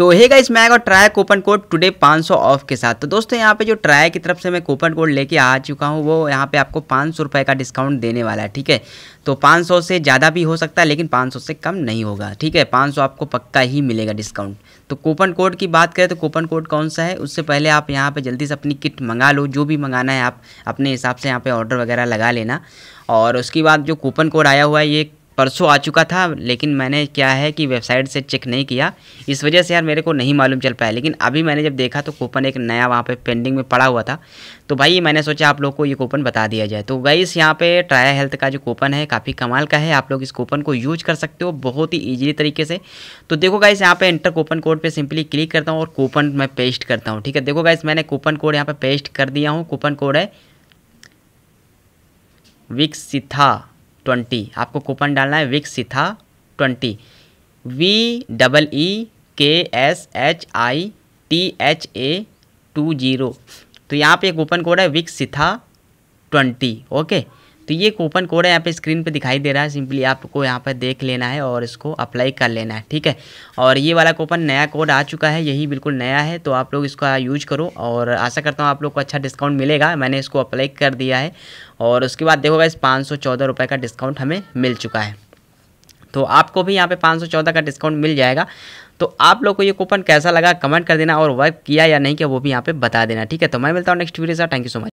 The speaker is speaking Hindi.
तो हेगा इस मैं आएगा try coupon code today 500 off के साथ तो दोस्तों यहाँ पे जो ट्राय की तरफ से मैं कूपन कोड लेके आ चुका हूँ वो यहाँ पे आपको पाँच सौ का डिस्काउंट देने वाला है ठीक है तो 500 से ज़्यादा भी हो सकता है लेकिन 500 से कम नहीं होगा ठीक है 500 आपको पक्का ही मिलेगा डिस्काउंट तो कूपन कोड की बात करें तो कूपन कोड कौन सा है उससे पहले आप यहाँ पर जल्दी से अपनी किट मंगा लो जो भी मंगाना है आप अपने हिसाब से यहाँ पर ऑर्डर वगैरह लगा लेना और उसके बाद जो कूपन कोड आया हुआ है ये परसों आ चुका था लेकिन मैंने क्या है कि वेबसाइट से चेक नहीं किया इस वजह से यार मेरे को नहीं मालूम चल पाया लेकिन अभी मैंने जब देखा तो कूपन एक नया वहाँ पे पेंडिंग में पड़ा हुआ था तो भाई मैंने सोचा आप लोग को ये कूपन बता दिया जाए तो इस यहाँ पर ट्राया हेल्थ का जो कूपन है काफ़ी कमाल का है आप लोग इस कूपन को यूज कर सकते हो बहुत ही ईजी तरीके से तो देखो गाइस यहाँ पर एंटर कूपन कोड पर सिंपली क्लिक करता हूँ और कूपन मैं पेस्ट करता हूँ ठीक है देखो गाइस मैंने कूपन कोड यहाँ पर पेस्ट कर दिया हूँ कूपन कोड है विकसिथा ट्वेंटी आपको कूपन डालना है विक्स सिथा twenty we double E K S H I T H A two zero तो यहाँ पे एक कूपन कोड है विक्स सिथा ट्वेंटी ओके तो ये कूपन कोड है यहाँ पे स्क्रीन पे दिखाई दे रहा है सिंपली आपको यहाँ पर देख लेना है और इसको अप्लाई कर लेना है ठीक है और ये वाला कूपन नया कोड आ चुका है यही बिल्कुल नया है तो आप लोग इसका यूज करो और आशा करता हूँ आप लोग को अच्छा डिस्काउंट मिलेगा मैंने इसको अप्लाई कर दिया है और उसके बाद देखोगा इस पाँच रुपये का डिस्काउंट हमें मिल चुका है तो आपको भी यहाँ पे 514 का डिस्काउंट मिल जाएगा तो आप लोग को ये कूपन कैसा लगा कमेंट कर देना और वर्क किया या नहीं किया वो भी यहाँ पे बता देना ठीक है तो मैं मिलता हूँ next video sir thank you so much